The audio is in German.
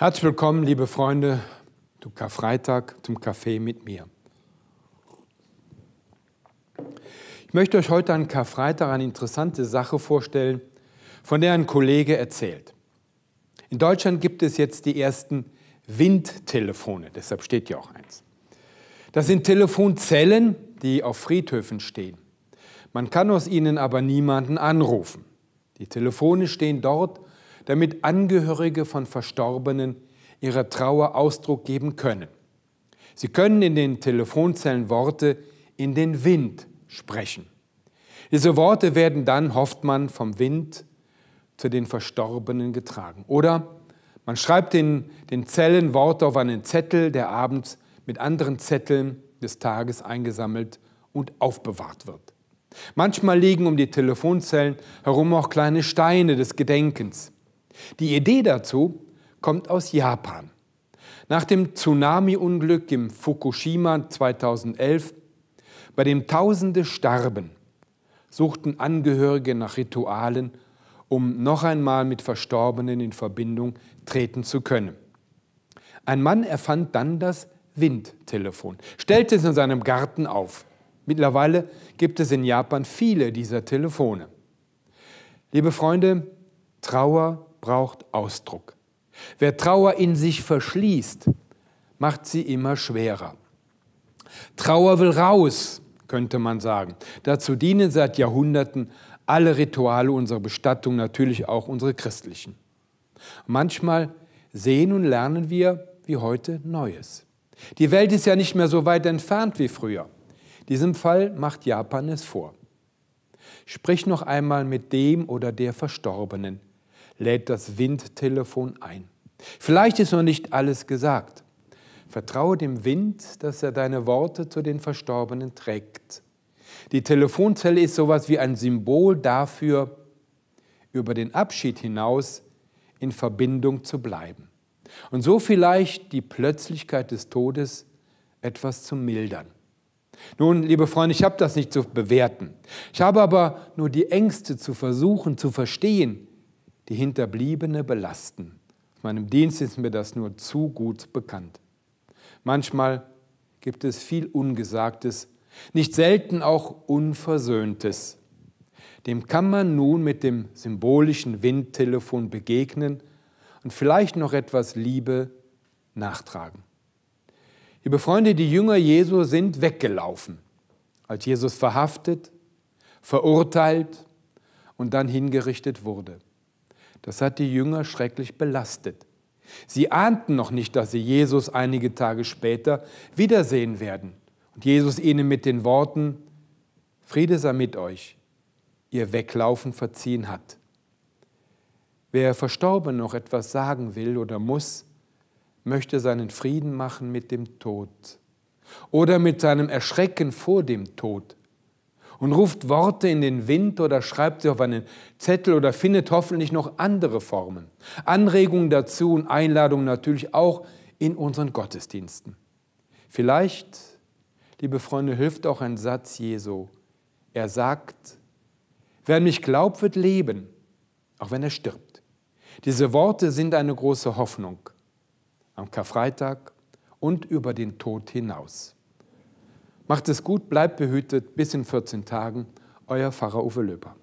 Herzlich willkommen, liebe Freunde, zum Karfreitag zum Kaffee mit mir. Ich möchte euch heute an Karfreitag eine interessante Sache vorstellen, von der ein Kollege erzählt. In Deutschland gibt es jetzt die ersten Windtelefone, deshalb steht hier auch eins. Das sind Telefonzellen, die auf Friedhöfen stehen. Man kann aus ihnen aber niemanden anrufen. Die Telefone stehen dort damit Angehörige von Verstorbenen ihre Trauer Ausdruck geben können. Sie können in den Telefonzellen Worte in den Wind sprechen. Diese Worte werden dann, hofft man, vom Wind zu den Verstorbenen getragen. Oder man schreibt in den Zellen Worte auf einen Zettel, der abends mit anderen Zetteln des Tages eingesammelt und aufbewahrt wird. Manchmal liegen um die Telefonzellen herum auch kleine Steine des Gedenkens. Die Idee dazu kommt aus Japan. Nach dem Tsunami-Unglück im Fukushima 2011, bei dem Tausende starben, suchten Angehörige nach Ritualen, um noch einmal mit Verstorbenen in Verbindung treten zu können. Ein Mann erfand dann das Windtelefon, stellte es in seinem Garten auf. Mittlerweile gibt es in Japan viele dieser Telefone. Liebe Freunde, Trauer braucht Ausdruck. Wer Trauer in sich verschließt, macht sie immer schwerer. Trauer will raus, könnte man sagen. Dazu dienen seit Jahrhunderten alle Rituale unserer Bestattung, natürlich auch unsere christlichen. Manchmal sehen und lernen wir wie heute Neues. Die Welt ist ja nicht mehr so weit entfernt wie früher. diesem Fall macht Japan es vor. Sprich noch einmal mit dem oder der Verstorbenen lädt das Windtelefon ein. Vielleicht ist noch nicht alles gesagt. Vertraue dem Wind, dass er deine Worte zu den Verstorbenen trägt. Die Telefonzelle ist sowas wie ein Symbol dafür, über den Abschied hinaus in Verbindung zu bleiben. Und so vielleicht die Plötzlichkeit des Todes etwas zu mildern. Nun, liebe Freunde, ich habe das nicht zu bewerten. Ich habe aber nur die Ängste zu versuchen zu verstehen, die Hinterbliebene belasten. Aus meinem Dienst ist mir das nur zu gut bekannt. Manchmal gibt es viel Ungesagtes, nicht selten auch Unversöhntes. Dem kann man nun mit dem symbolischen Windtelefon begegnen und vielleicht noch etwas Liebe nachtragen. Liebe Freunde, die Jünger Jesu sind weggelaufen, als Jesus verhaftet, verurteilt und dann hingerichtet wurde. Das hat die Jünger schrecklich belastet. Sie ahnten noch nicht, dass sie Jesus einige Tage später wiedersehen werden. Und Jesus ihnen mit den Worten, Friede sei mit euch, ihr Weglaufen verziehen hat. Wer verstorben noch etwas sagen will oder muss, möchte seinen Frieden machen mit dem Tod oder mit seinem Erschrecken vor dem Tod und ruft Worte in den Wind oder schreibt sie auf einen Zettel oder findet hoffentlich noch andere Formen. Anregungen dazu und Einladungen natürlich auch in unseren Gottesdiensten. Vielleicht, liebe Freunde, hilft auch ein Satz Jesu. Er sagt, wer an mich glaubt, wird leben, auch wenn er stirbt. Diese Worte sind eine große Hoffnung am Karfreitag und über den Tod hinaus. Macht es gut, bleibt behütet. Bis in 14 Tagen. Euer Pfarrer Uwe Löber.